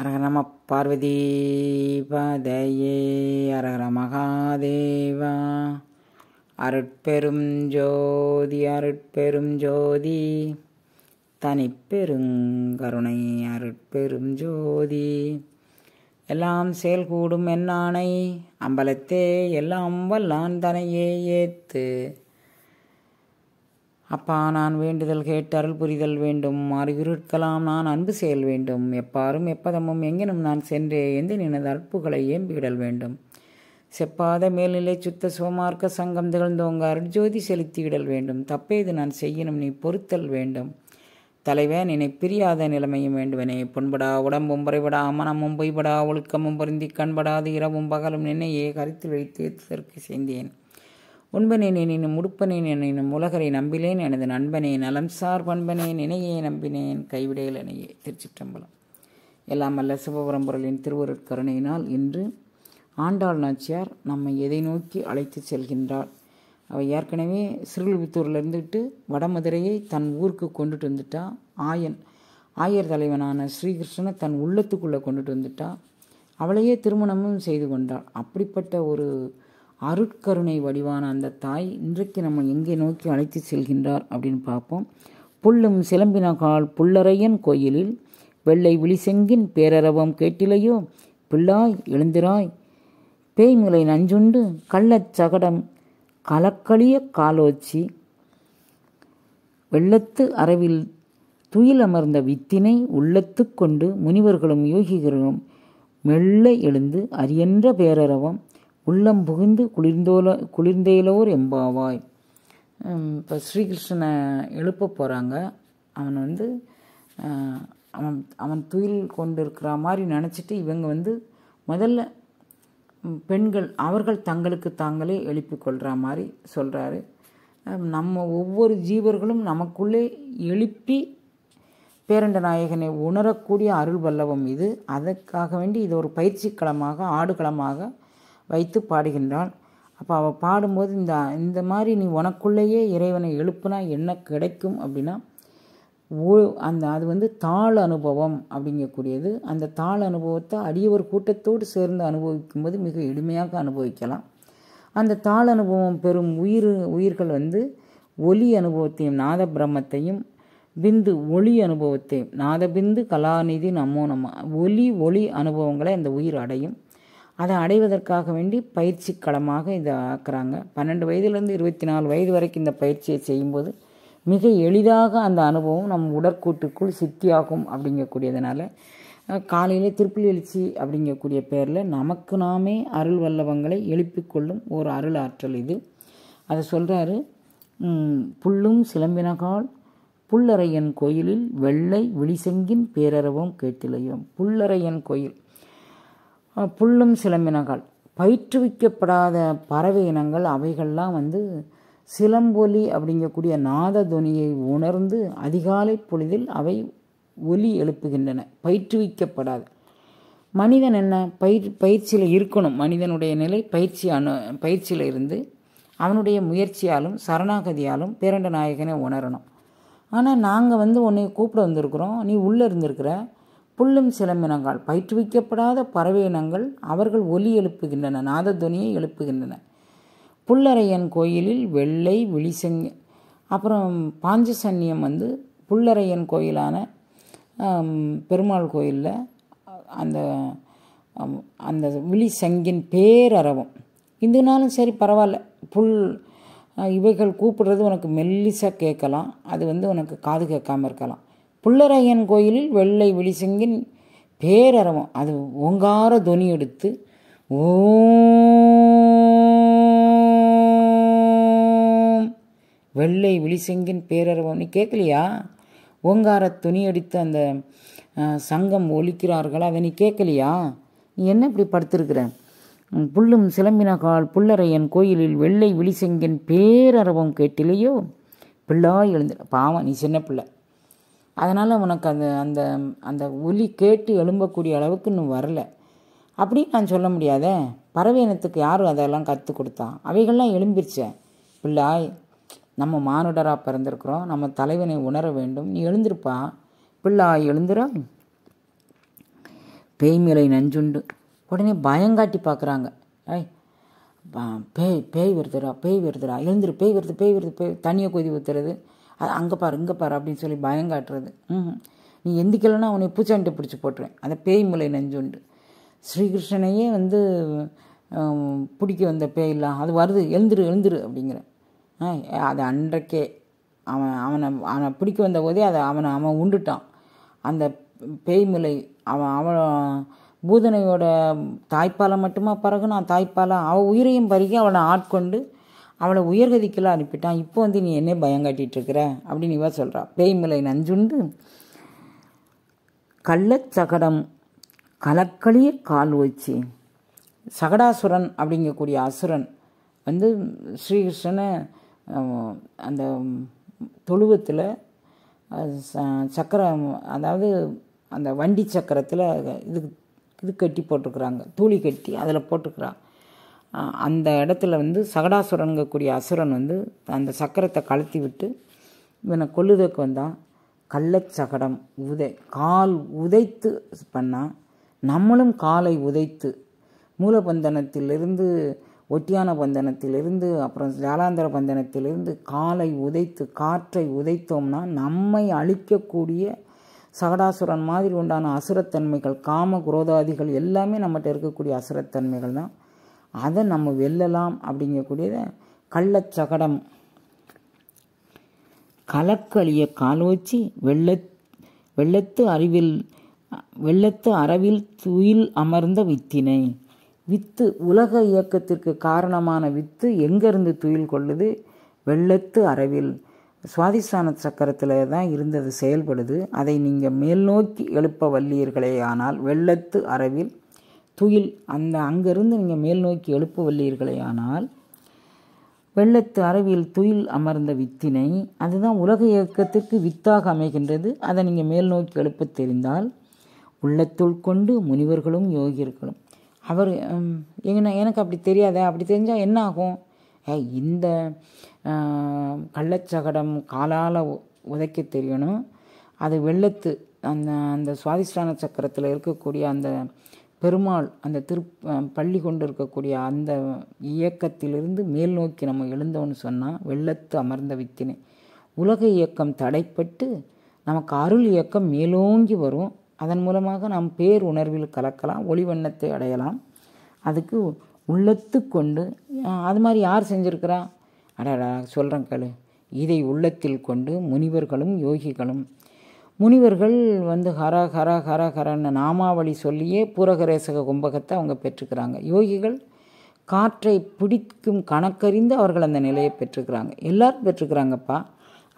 அரகரம பார்வதி பதையே அரகர மகாதேவா அருட்பெரும் ஜோதி அருட்பெரும் ஜோதி தனிப்பெருங்கருணை அருட்பெரும் ஜோதி எல்லாம் செயல் கூடும் என்னானை அம்பலத்தே எல்லாம் வல்லான் தனையே ஏத்து அப்பா நான் வேண்டுதல் கேட்டு அருள் புரிதல் வேண்டும் அறிவுறுக்கலாம் நான் அன்பு செயல் வேண்டும் எப்பாரும் எப்பதமும் எங்கேனும் நான் சென்றே எந்த எனது அற்புகளை ஏம்பிவிடல் வேண்டும் செப்பாத மேல்நிலை சுத்த சோமார்க்க சங்கம் திகழ்ந்தோங்க அருட்ஜோதி செலுத்திவிடல் வேண்டும் தப்பேது நான் செய்யணும் நீ பொறுத்தல் வேண்டும் தலைவன் என்னை பிரியாத நிலைமையும் வேண்டுவனே புண்படா உடம்பும் குறைபடா மனமும் பொய்படா ஒழுக்கமும் பொருந்தி கண்படாது இரவும் பகலும் நினையே கருத்தில் வைத்து சேர்ந்தேன் உண்பனேன் எனினும் முடுப்பனேன் எனினும் உலகரை நம்பிலேன் எனது நண்பனே நலம் சார் பண்பனே நினையே நம்பினேன் கைவிடையில் நினையே திருச்சிற்றம்பலம் எல்லாம் அல்ல சிவபுரம் பொருளின் திருவருட்கருணையினால் இன்று ஆண்டாள் நாச்சியார் நம்மை எதை நோக்கி அழைத்து செல்கின்றார் அவள் ஏற்கனவே சிறுவித்தூரில் இருந்துட்டு வடமதுரையை தன் ஊருக்கு கொண்டுட்டு வந்துட்டா ஆயன் ஆயர் தலைவனான ஸ்ரீகிருஷ்ணனை தன் உள்ளத்துக்குள்ளே கொண்டுட்டு வந்துட்டா அவளையே திருமணமும் செய்து கொண்டாள் அப்படிப்பட்ட ஒரு அருட்கருணை வடிவான அந்த தாய் இன்றைக்கு நம்ம எங்கே நோக்கி அழைத்து செல்கின்றார் அப்படின்னு பார்ப்போம் புல்லும் சிலம்பினகால் புல்லறையன் கோயிலில் வெள்ளை விழிசெங்கின் பேரரவம் கேட்டிலையோ பிள்ளாய் எழுந்திராய் பேய்முலை நஞ்சுண்டு கள்ளச் சகடம் கலக்களிய காலோச்சி வெள்ளத்து துயில் துயிலமர்ந்த வித்தினை உள்ளத்து கொண்டு முனிவர்களும் யோகிகளும் மெல்ல எழுந்து அரியன்ற பேரரவம் உள்ளம் புகுந்து குளிர்ந்தோல குளிர்ந்தேலோர் எம்பாவாய் இப்போ ஸ்ரீகிருஷ்ணனை எழுப்ப போகிறாங்க அவன் வந்து அவன் அவன் துயில் கொண்டு இருக்கிற மாதிரி நினச்சிட்டு இவங்க வந்து முதல்ல பெண்கள் அவர்கள் தங்களுக்கு தாங்களே எழுப்பி கொள்கிற மாதிரி சொல்கிறாரு நம்ம ஒவ்வொரு ஜீவர்களும் நமக்குள்ளே எழுப்பி பேரண்ட நாயகனை உணரக்கூடிய அருள் வல்லவம் இது அதற்காக வேண்டி இது ஒரு பயிற்சிக்களமாக ஆடுகளமாக வைத்து பாடுகின்றாள் அப்போ அவள் பாடும்போது இந்த இந்த மாதிரி நீ உனக்குள்ளேயே இறைவனை எழுப்புனா என்ன கிடைக்கும் அப்படின்னா ஓ அந்த அது வந்து தாள் அனுபவம் அப்படிங்கக்கூடியது அந்த தாள் அனுபவத்தை அடியவர் கூட்டத்தோடு சேர்ந்து அனுபவிக்கும் போது மிக எளிமையாக அனுபவிக்கலாம் அந்த தாள் அனுபவம் பெறும் உயிர் உயிர்கள் வந்து ஒலி அனுபவத்தையும் நாத பிரம்மத்தையும் பிந்து ஒளி அனுபவத்தையும் நாதபிந்து கலாநிதி நம்மோ நம்ம ஒலி ஒளி அனுபவங்களை அந்த உயிர் அடையும் அதை அடைவதற்காக வேண்டி பயிற்சி களமாக இதை ஆக்குறாங்க பன்னெண்டு வயதுலேருந்து இருபத்தி நாலு வயது வரைக்கும் இந்த பயிற்சியை செய்யும்போது மிக எளிதாக அந்த அனுபவம் நம் உடற்கூட்டுக்குள் சித்தியாகும் அப்படிங்கக்கூடியதுனால காலையில் திருப்பி எழுச்சி அப்படிங்கக்கூடிய பேரில் நமக்கு நாமே அருள் வல்லவங்களை கொள்ளும் ஒரு அருள் ஆற்றல் இது அதை சொல்கிறாரு புல்லும் சிலம்பினகால் புல்லறையன் கோயிலில் வெள்ளை விழிசெங்கின் பேரரவும் கேட்டிலையும் புல்லறையன் கோயில் புல்லும் சிலம்பினங்கள் பயிற்றுவிக்கப்படாத பறவை இனங்கள் அவைகள்லாம் வந்து சிலம்பொலி அப்படிங்கக்கூடிய நாத துணியை உணர்ந்து அதிகாலை பொழுதில் அவை ஒலி எழுப்புகின்றன பயிற்றுவிக்கப்படாது மனிதன் என்ன பயிர் பயிற்சியில் இருக்கணும் மனிதனுடைய நிலை பயிற்சி அனு பயிற்சியில் இருந்து அவனுடைய முயற்சியாலும் சரணாகதியாலும் பேரண்ட நாயகனை உணரணும் ஆனால் நாங்கள் வந்து உன்னை கூப்பிட வந்திருக்கிறோம் நீ உள்ளே இருந்திருக்கிற புல்லும் சிலம்பினங்கள் பயிற்றுவிக்கப்படாத பறவை இனங்கள் அவர்கள் ஒலி எழுப்புகின்றன நாதத்துவனியை எழுப்புகின்றன புல்லரையன் கோயிலில் வெள்ளை விழிசங்க அப்புறம் பாஞ்சசன்னியம் வந்து புல்லரையன் கோயிலான பெருமாள் கோயிலில் அந்த அந்த விழி சங்கின் பேரரவம் இதுனாலும் சரி பரவாயில்ல புல் இவைகள் கூப்பிடுறது உனக்கு மெல்லிசாக கேட்கலாம் அது வந்து உனக்கு காது கேட்காமல் இருக்கலாம் புள்ளரையன் கோயிலில் வெள்ளை விழிசிங்கின் பேரரவம் அது ஓங்கார துணி எடுத்து ஓம் வெள்ளை விழிசிங்கின் பேரரவம் நீ கேட்கலையா ஓங்கார துணி அடித்து அந்த சங்கம் ஒழிக்கிறார்கள் அதை நீ கேட்கலையா நீ என்ன இப்படி படுத்திருக்கிற புல்லும் சிலம்பினகால் புல்லரையன் கோயிலில் வெள்ளை விழிசெங்கின் பேரரவம் கேட்டிலேயோ பிள்ளாய் எழுந்து பாவம் நீ சின்ன பிள்ளை அதனால் உனக்கு அந்த அந்த அந்த ஒலி கேட்டு எழும்பக்கூடிய அளவுக்கு இன்னும் வரல அப்படின்னு நான் சொல்ல முடியாதே பறவை இனத்துக்கு யாரும் அதெல்லாம் கற்றுக் கொடுத்தா அவைகள்லாம் எழும்பிருச்சே பிள்ளாய் நம்ம மானுடராக பிறந்திருக்கிறோம் நம்ம தலைவனை உணர வேண்டும் நீ எழுந்திருப்பா பிள்ளாய் எழுந்துரும் பேய் நஞ்சுண்டு உடனே பயங்காட்டி பார்க்குறாங்க ஐய் பேய் பேய் வருதுரா பேய் வருதுரா எழுந்துரு பேய் வருது பேய் வருது பேய் தண்ணியை கொதி ஊற்றுறது அது அங்கே பாரு இங்கே பாரு அப்படின்னு சொல்லி பயங்காட்டுறது ம் நீ எந்திக்கலைன்னா அவனை பூச்சாண்டு பிடிச்சி போட்டுருவேன் அந்த பேய் முலை நெஞ்சுண்டு ஸ்ரீகிருஷ்ணனையே வந்து பிடிக்க வந்த பேயெல்லாம் அது வருது எழுந்துரு எழுந்துரு அப்படிங்கிற அது அன்றைக்கே அவன் அவனை அவனை பிடிக்க வந்த போதே அதை அவனை அவன் உண்டுட்டான் அந்த பேய்முலை அவன் அவன் பூதனையோட தாய்ப்பாலை மட்டுமா பிறகு நான் தாய்ப்பாலை அவன் உயிரையும் பருகி அவனை ஆட்கொண்டு அவளை உயர்கதிக்கெல்லாம் அனுப்பிட்டான் இப்போ வந்து நீ என்ன காட்டிகிட்டு இருக்கிற அப்படின்னு இவா சொல்கிறா பேய்மலை நஞ்சுண்டு கள்ளச்சகடம் கலக்களிய கால் வச்சு சகடாசுரன் அப்படிங்கக்கூடிய அசுரன் வந்து ஸ்ரீகிருஷ்ணனை அந்த தொழுவத்தில் சக்கரம் அதாவது அந்த வண்டி சக்கரத்தில் இது இது கட்டி போட்டிருக்கிறாங்க தூளி கட்டி அதில் போட்டுக்கிறாங்க அந்த இடத்துல வந்து சகடாசுரனுங்கக்கூடிய அசுரன் வந்து அந்த சக்கரத்தை கலத்தி விட்டு இவனை கொல்லுதற்கு வந்தான் கள்ளச்சகடம் உதை கால் உதைத்து பண்ணால் நம்மளும் காலை உதைத்து மூலபந்தனத்திலிருந்து ஒட்டியான பந்தனத்திலிருந்து அப்புறம் ஜாலாந்திர பந்தனத்திலிருந்து காலை உதைத்து காற்றை உதைத்தோம்னா நம்மை அழிக்கக்கூடிய சகடாசுரன் மாதிரி உண்டான அசுரத்தன்மைகள் காம குரோதாதிகள் எல்லாமே நம்மகிட்ட இருக்கக்கூடிய அசுரத்தன்மைகள் தான் அதை நம்ம வெல்லலாம் அப்படிங்கக்கூடியத கள்ளச்சகடம் கலக்களிய கால் வச்சு வெள்ள வெள்ளத்து அறிவில் வெள்ளத்து அறவில் துயில் அமர்ந்த வித்தினை வித்து உலக இயக்கத்திற்கு காரணமான வித்து எங்கேருந்து துயில் கொள்ளுது வெள்ளத்து அறவில் சுவாதிஸ்தான சக்கரத்தில் தான் இருந்தது செயல்படுது அதை நீங்கள் மேல் நோக்கி எழுப்ப வல்லீர்களே ஆனால் வெள்ளத்து அறவில் துயில் அந்த அங்கிருந்து நீங்கள் மேல் நோக்கி ஆனால் வெள்ளத்து அறவியல் துயில் அமர்ந்த வித்தினை அதுதான் உலக இயக்கத்திற்கு வித்தாக அமைகின்றது அதை நீங்கள் மேல் நோக்கி எழுப்ப தெரிந்தால் உள்ளத்துள் கொண்டு முனிவர்களும் யோகியர்களும் அவர் எங்கண்ணா எனக்கு அப்படி தெரியாத அப்படி தெரிஞ்சால் என்ன ஆகும் இந்த கள்ளச்சகடம் காலால் உதைக்க தெரியணும் அது வெள்ளத்து அந்த அந்த சுவாதிஷ்டான சக்கரத்தில் இருக்கக்கூடிய அந்த பெருமாள் அந்த திரு பள்ளி கொண்டு இருக்கக்கூடிய அந்த இயக்கத்திலிருந்து மேல் நோக்கி நம்ம எழுந்தோன்னு சொன்னால் வெள்ளத்து அமர்ந்த வித்தினை உலக இயக்கம் தடைப்பட்டு நமக்கு அருள் இயக்கம் மேலோங்கி வரும் அதன் மூலமாக நாம் பேர் உணர்வில் கலக்கலாம் ஒளிவண்ணத்தை அடையலாம் அதுக்கு உள்ளத்து கொண்டு அது மாதிரி யார் செஞ்சுருக்கிறா அடடா சொல்கிறேன் கழு இதை உள்ளத்தில் கொண்டு முனிவர்களும் யோகிகளும் முனிவர்கள் வந்து ஹர ஹர ஹர ஹரன்னு நாமாவளி சொல்லியே பூரகரேசக கும்பகத்தை அவங்க பெற்றுக்கிறாங்க யோகிகள் காற்றை பிடிக்கும் கணக்கறிந்து அவர்கள் அந்த நிலையை பெற்றுக்கிறாங்க எல்லாரும் பெற்றுக்கிறாங்கப்பா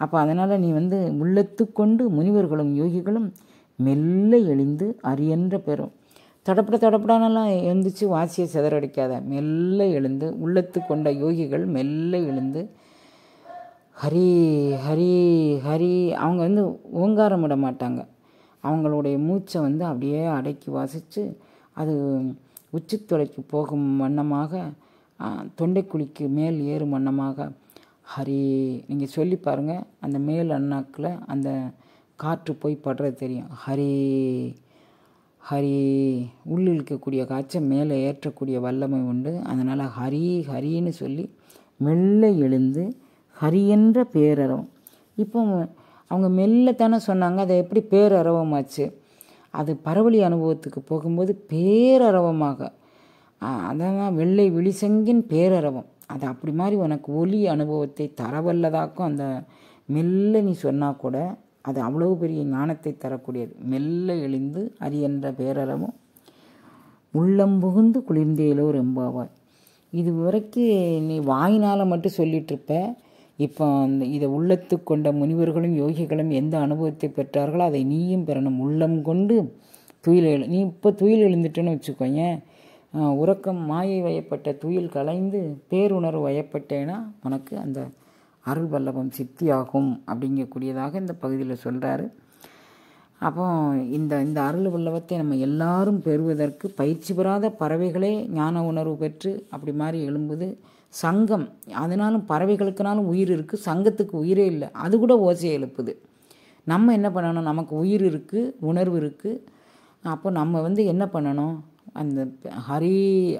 அப்போ அதனால் நீ வந்து உள்ளத்து கொண்டு முனிவர்களும் யோகிகளும் மெல்ல எழுந்து அரியன்ற பெறும் தடப்பட தடப்படானெல்லாம் எழுந்துச்சு வாசியை சிதறடிக்காத மெல்ல எழுந்து உள்ளத்து கொண்ட யோகிகள் மெல்ல எழுந்து ஹரி ஹரி ஹரி அவங்க வந்து ஓங்காரம் விட மாட்டாங்க அவங்களுடைய மூச்சை வந்து அப்படியே அடக்கி வாசித்து அது உச்சித்துறைக்கு போகும் வண்ணமாக தொண்டைக்குழிக்கு மேல் ஏறும் வண்ணமாக ஹரி நீங்கள் சொல்லி பாருங்கள் அந்த மேல் அண்ணாக்கில் அந்த காற்று போய் படுறது தெரியும் ஹரி ஹரி உள்ளிழுக்கக்கூடிய காய்ச்சல் மேலே ஏற்றக்கூடிய வல்லமை உண்டு அதனால் ஹரி ஹரின்னு சொல்லி மெல்ல எழுந்து ஹரியன்ற பேரறவம் இப்போ அவங்க மெல்லத்தானே சொன்னாங்க அதை எப்படி பேரறவமாச்சு அது பரவலி அனுபவத்துக்கு போகும்போது பேரறவமாக அதான் வெள்ளை விழிசங்கின் பேரறவம் அது அப்படி மாதிரி உனக்கு ஒலி அனுபவத்தை தரவல்லதாக்கும் அந்த மெல்ல நீ சொன்னால் கூட அது அவ்வளவு பெரிய ஞானத்தை தரக்கூடியது மெல்ல எழுந்து என்ற பேரறவும் உள்ளம் புகுந்து குளிர்ந்தேலோ ரெம்பாவாய் இது வரைக்கும் நீ வாயினால் மட்டும் சொல்லிகிட்ருப்ப இப்போ அந்த இதை உள்ளத்து கொண்ட முனிவர்களும் யோகிகளும் எந்த அனுபவத்தை பெற்றார்களோ அதை நீயும் பெறணும் உள்ளம் கொண்டு துயில் எழு நீ இப்போ துயில் எழுந்துட்டேன்னு வச்சுக்கோங்க உறக்கம் மாயை வயப்பட்ட துயில் கலைந்து பேருணர்வு வயப்பட்டேன்னா உனக்கு அந்த அருள் வல்லபம் சித்தியாகும் அப்படிங்கக்கூடியதாக இந்த பகுதியில் சொல்கிறாரு அப்போ இந்த இந்த அருள் வல்லவத்தை நம்ம எல்லாரும் பெறுவதற்கு பயிற்சி பெறாத பறவைகளே ஞான உணர்வு பெற்று அப்படி மாதிரி எழும்புது சங்கம் அதனாலும் பறவைகளுக்குனாலும் உயிர் இருக்குது சங்கத்துக்கு உயிரே இல்லை அது கூட ஓசையை எழுப்புது நம்ம என்ன பண்ணணும் நமக்கு உயிர் இருக்குது உணர்வு இருக்குது அப்போ நம்ம வந்து என்ன பண்ணணும் அந்த ஹரி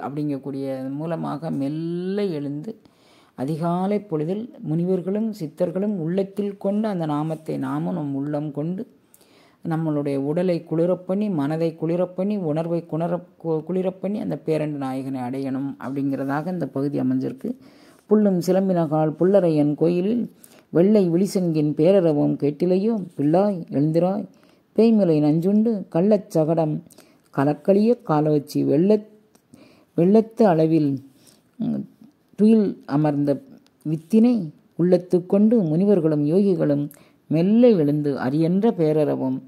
அப்படிங்கக்கூடிய மூலமாக மெல்ல எழுந்து அதிகாலை பொழுதில் முனிவர்களும் சித்தர்களும் உள்ளத்தில் கொண்டு அந்த நாமத்தை நாமும் நம் உள்ளம் கொண்டு நம்மளுடைய உடலை குளிரப்பண்ணி மனதை குளிரப்பண்ணி உணர்வை குணர குளிரப்பண்ணி அந்த பேரண்டு நாயகனை அடையணும் அப்படிங்கிறதாக இந்த பகுதி அமைஞ்சிருக்கு புல்லும் சிலம்பினகால் புல்லரையன் கோயிலில் வெள்ளை விழிசங்கின் பேரரவம் கேட்டிலையோ பிள்ளாய் எழுந்திராய் பேய்மலை நஞ்சுண்டு கள்ளச்சகடம் கலக்களிய காலவச்சி வெள்ள வெள்ளத்து அளவில் துயில் அமர்ந்த வித்தினை உள்ளத்து கொண்டு முனிவர்களும் யோகிகளும் மெல்ல எழுந்து அரியன்ற பேரரவும்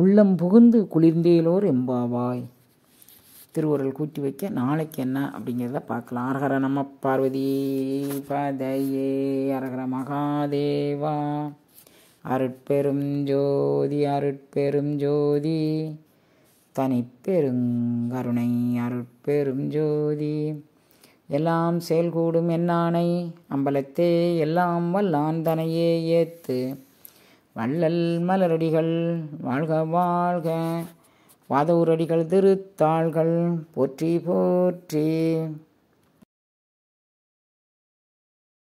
உள்ளம் புகுந்து குளிர்ந்தேலோர் எம்பாவாய் திருவுருள் கூட்டி வைக்க நாளைக்கு என்ன அப்படிங்கிறத பார்க்கலாம் அரகர நம பார்வதி பதையே அரகர மகாதேவா அருட்பெரும் ஜோதி அருட்பெரும் ஜோதி தனிப்பெருங்கருணை அருட்பெரும் ஜோதி எல்லாம் செயல்கூடும் என்னானை அம்பலத்தே எல்லாம் வல்லான் தனையே ஏத்து வள்ளல் மலரடிகள் வாழ்க வாழ்க வாதவூரடிகள் திருத்தாள்கள் போற்றி போற்றி